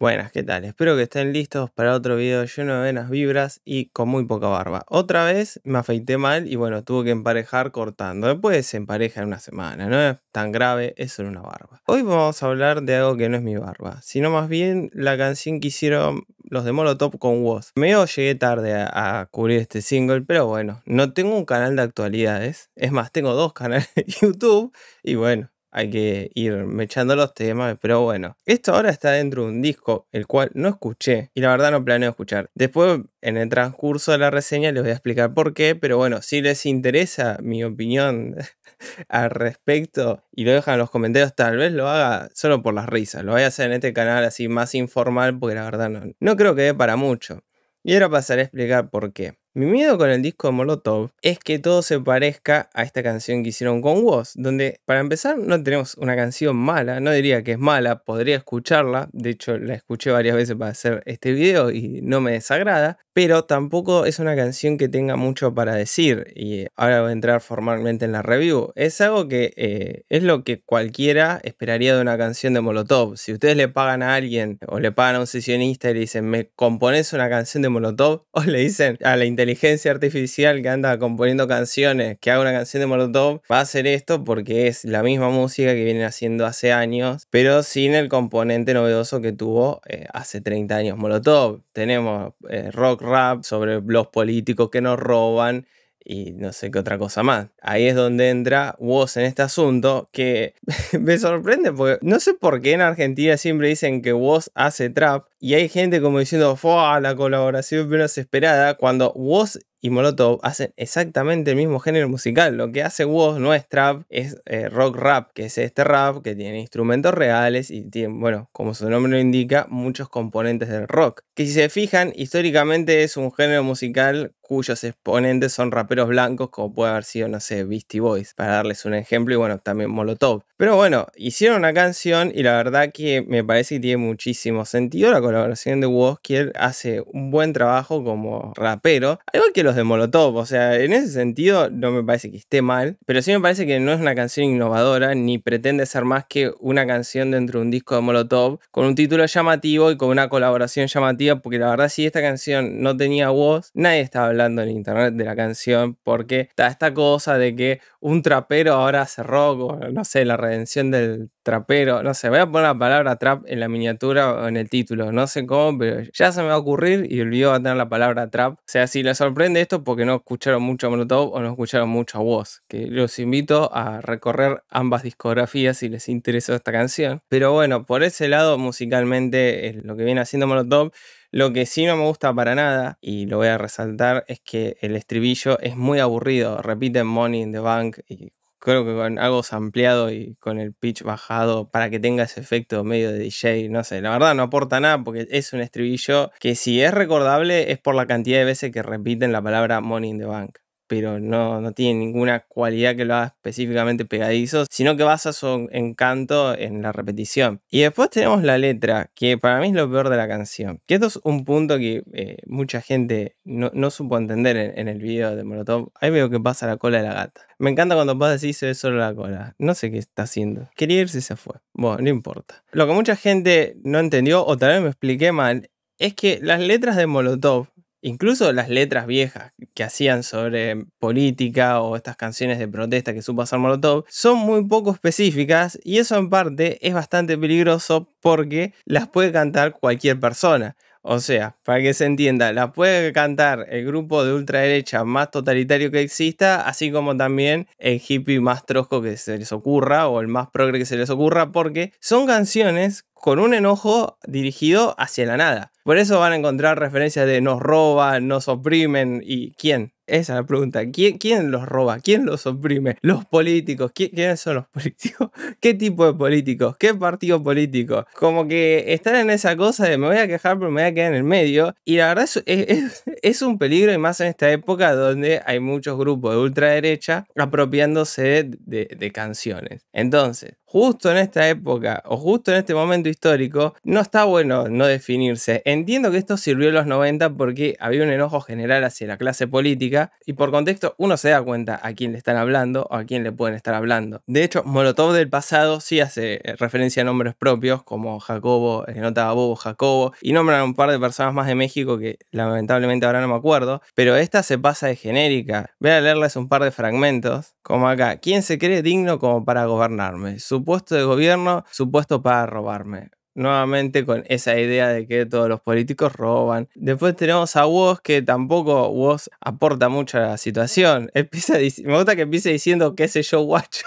Buenas, ¿qué tal? Espero que estén listos para otro video lleno de venas vibras y con muy poca barba. Otra vez me afeité mal y bueno, tuve que emparejar cortando. Después se empareja en una semana, no es tan grave, es solo una barba. Hoy vamos a hablar de algo que no es mi barba, sino más bien la canción que hicieron los de Molotov con Woz. Medio llegué tarde a, a, cubrir este single, pero bueno, no tengo un canal de actualidades. Es más, tengo dos canales de YouTube y bueno, hay que ir mechando los temas, pero bueno. Esto ahora está dentro de un disco, el cual no escuché y la verdad no planeo escuchar. Después, en el transcurso de la reseña, les voy a explicar por qué, pero bueno, si les interesa mi opinión al respecto y lo dejan en los comentarios, tal vez lo haga solo por las risas. Lo voy a hacer en este canal así más informal, porque la verdad no, creo que dé para mucho. Y ahora pasaré a explicar por qué. Mi miedo con el disco de Molotov es que todo se parezca a esta canción que hicieron con Woz, donde para empezar no tenemos una canción mala, no diría que es mala, podría escucharla, de hecho la escuché varias veces para hacer este video y no me desagrada, pero tampoco es una canción que tenga mucho para decir y ahora voy a entrar formalmente en la review. Es algo que eh, es lo que cualquiera esperaría de una canción de Molotov. Si ustedes le pagan a alguien o le pagan a un sesionista y le dicen, me compones una canción de Molotov, o le dicen a la inteligencia inteligencia artificial que anda componiendo canciones, que haga una canción de Molotov, va a hacer esto porque es la misma música que vienen haciendo hace años, pero sin el componente novedoso que tuvo eh, hace 30 años Molotov. Tenemos eh, rock rap sobre los políticos que nos roban y no sé qué otra cosa más. Ahí es donde entra vos en este asunto que me sorprende porque no sé por qué en Argentina siempre dicen que vos hace trap y hay gente como diciendo, ¡Fua! La colaboración menos esperada, cuando Woz y Molotov hacen exactamente el mismo género musical. Lo que hace Woz no es trap, es eh, rock rap, que es este rap que tiene instrumentos reales y tiene, bueno, como su nombre lo indica, muchos componentes del rock. Que si se fijan, históricamente es un género musical cuyos exponentes son raperos blancos, como puede haber sido, no sé, Beastie Boys, para darles un ejemplo, y bueno, también Molotov. Pero bueno, hicieron una canción y la verdad que me parece que tiene muchísimo sentido la versión de que él hace un buen trabajo como rapero, algo que los de Molotov, o sea, en ese sentido no me parece que esté mal, pero sí me parece que no es una canción innovadora ni pretende ser más que una canción dentro de un disco de Molotov con un título llamativo y con una colaboración llamativa, porque la verdad si esta canción no tenía voz, nadie estaba hablando en internet de la canción porque está esta cosa de que un trapero ahora cerró, rock, no sé, la redención del trapero, no sé, voy a poner la palabra trap en la miniatura o en el título, no sé cómo, pero ya se me va a ocurrir y olvidó a tener la palabra trap. O sea, si les sorprende esto porque no escucharon mucho a o no escucharon mucho a Woz, que los invito a recorrer ambas discografías si les interesó esta canción. Pero bueno, por ese lado musicalmente lo que viene haciendo Monotop. Lo que sí no me gusta para nada, y lo voy a resaltar, es que el estribillo es muy aburrido. Repiten Money in the Bank y creo que con algo ampliado y con el pitch bajado para que tenga ese efecto medio de DJ, no sé, la verdad no aporta nada porque es un estribillo que si es recordable es por la cantidad de veces que repiten la palabra Money in the Bank pero no, no tiene ninguna cualidad que lo haga específicamente pegadizo, sino que basa su encanto en la repetición. Y después tenemos la letra, que para mí es lo peor de la canción. Que esto es un punto que eh, mucha gente no, supo entender en, el video de Molotov. Ahí veo que pasa la cola de la gata. Me encanta cuando pasa así se ve solo la cola. No sé qué está haciendo. Quería irse y se fue. Bueno, no importa. Lo que mucha gente no entendió, o tal vez me expliqué mal, es que las letras de Molotov incluso las letras viejas que hacían sobre política o estas canciones de protesta que supo hacer Molotov, son muy poco específicas y eso en parte es bastante peligroso porque las puede cantar cualquier persona. O sea, para que se entienda, las puede cantar el grupo de ultraderecha más totalitario que exista, así como también el hippie más trosco que se les ocurra o el más progre que se les ocurra, porque son canciones con un enojo dirigido hacia la nada. Por eso van a encontrar referencias de nos roban, nos oprimen y quién. Esa es la pregunta. ¿Quién, quién los roba? ¿Quién los oprime? Los políticos. ¿Quiénes son los políticos? ¿Qué tipo de políticos? ¿Qué partido político? Como que están en esa cosa de me voy a quejar pero me voy a quedar en el medio. Y la verdad es, es un peligro y más en esta época donde hay muchos grupos de ultraderecha apropiándose de, canciones. Entonces, justo en esta época o justo en este momento histórico, no está bueno no definirse. Entiendo que esto sirvió en los 90 porque había un enojo general hacia la clase política y por contexto uno se da cuenta a quién le están hablando o a quién le pueden estar hablando. De hecho, Molotov del pasado sí hace eh, referencia a nombres propios como Jacobo, el eh, notaba Bobo Jacobo y nombran a un par de personas más de México que lamentablemente ahora no me acuerdo, pero esta se pasa de genérica. Voy a leerles un par de fragmentos, como acá. ¿Quién se cree digno como para gobernarme? supuesto de gobierno, supuesto para robarme nuevamente con esa idea de que todos los políticos roban. Después tenemos a vos que tampoco vos aporta mucho a la situación. Empieza, me gusta que empiece diciendo, qué sé yo, guacho.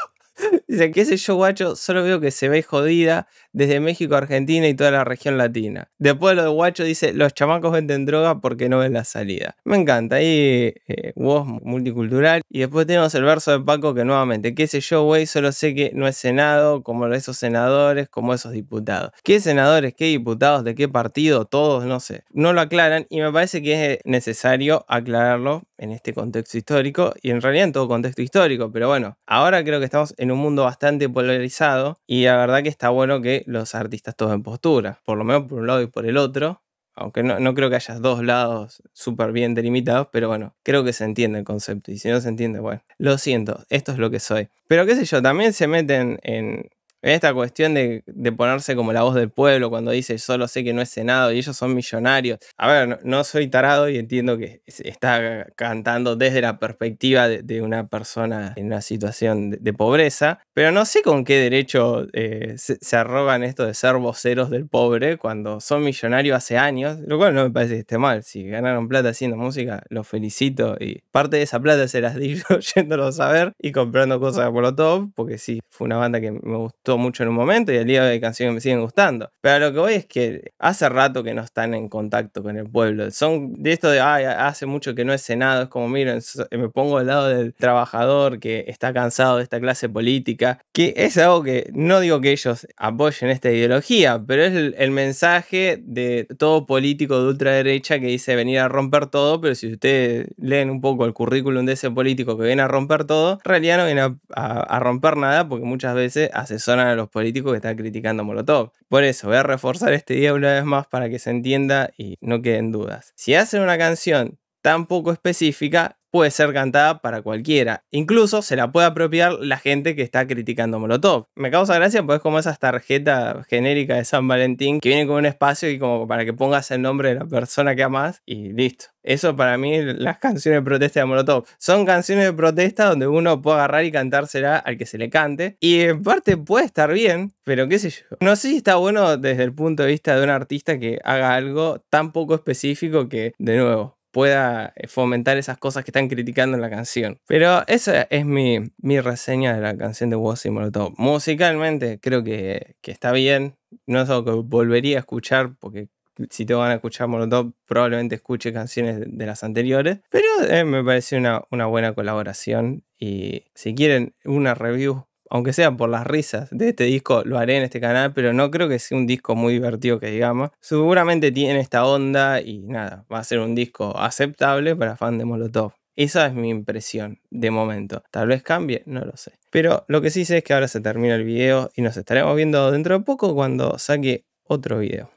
Dice, qué sé yo, guacho, solo veo que se ve jodida desde México Argentina y toda la región latina. Después lo de guacho dice, los chamacos venden droga porque no ven la salida. Me encanta, ahí eh, voz multicultural. Y después tenemos el verso de Paco que nuevamente, qué sé yo, güey, solo sé que no es Senado como esos senadores, como esos diputados. ¿Qué senadores, qué diputados, de qué partido, todos, no sé? No lo aclaran y me parece que es necesario aclararlo en este contexto histórico y en realidad en todo contexto histórico, pero bueno, ahora creo que estamos en en un mundo bastante polarizado y la verdad que está bueno que los artistas tomen postura, por lo menos por un lado y por el otro, aunque no, no, creo que haya dos lados súper bien delimitados, pero bueno, creo que se entiende el concepto. Y si no se entiende, bueno, lo siento, esto es lo que soy. Pero qué sé yo, también se meten en, en esta cuestión de, ponerse como la voz del pueblo cuando dice solo sé que no es Senado y ellos son millonarios. A ver, no, soy tarado y entiendo que está cantando desde la perspectiva de, una persona en una situación de, pobreza, pero no sé con qué derecho eh, se, arrogan esto de ser voceros del pobre cuando son millonarios hace años, lo cual no me parece que esté mal. Si ganaron plata haciendo música, los felicito y parte de esa plata se las di yo yéndolos a ver y comprando cosas ah. por lo top, porque sí, fue una banda que me gustó mucho en un momento y el día de canciones me siguen gustando. Pero lo que voy es que hace rato que no están en contacto con el pueblo. Son de esto de, ay, hace mucho que no es senado, es como, miren, eh, me pongo al lado del trabajador que está cansado de esta clase política, que es algo que no digo que ellos apoyen esta ideología, pero es el, mensaje de todo político de ultraderecha que dice venir a romper todo, pero si ustedes leen un poco el currículum de ese político que viene a romper todo, en realidad no viene a, romper nada porque muchas veces asesoran a los políticos que están criticando Molotov. Por eso, voy a reforzar este día una vez más para que se entienda y no queden dudas. Si hacen una canción tan poco específica puede ser cantada para cualquiera. Incluso se la puede apropiar la gente que está criticando Molotov. Me causa gracia porque es como esas tarjetas genéricas de San Valentín que vienen con un espacio y como para que pongas el nombre de la persona que amas y listo. Eso para mí las canciones de protesta de Molotov. Son canciones de protesta donde uno puede agarrar y cantársela al que se le cante. Y en parte puede estar bien, pero qué sé yo. No sé si está bueno desde el punto de vista de un artista que haga algo tan poco específico que, de nuevo, pueda eh, fomentar esas cosas que están criticando en la canción. Pero esa es mi, reseña de la canción de Wozzy Molotov. Musicalmente creo que, está bien. No es algo que volvería a escuchar porque si te van a escuchar Molotov, probablemente escuche canciones de las anteriores. Pero eh, me parece una, una, buena colaboración. Y si quieren una review aunque sea por las risas de este disco, lo haré en este canal, pero no creo que sea un disco muy divertido que digamos. Seguramente tiene esta onda y nada, va a ser un disco aceptable para fan de Molotov. Esa es mi impresión de momento. Tal vez cambie, no lo sé. Pero lo que sí sé es que ahora se termina el video y nos estaremos viendo dentro de poco cuando saque otro video.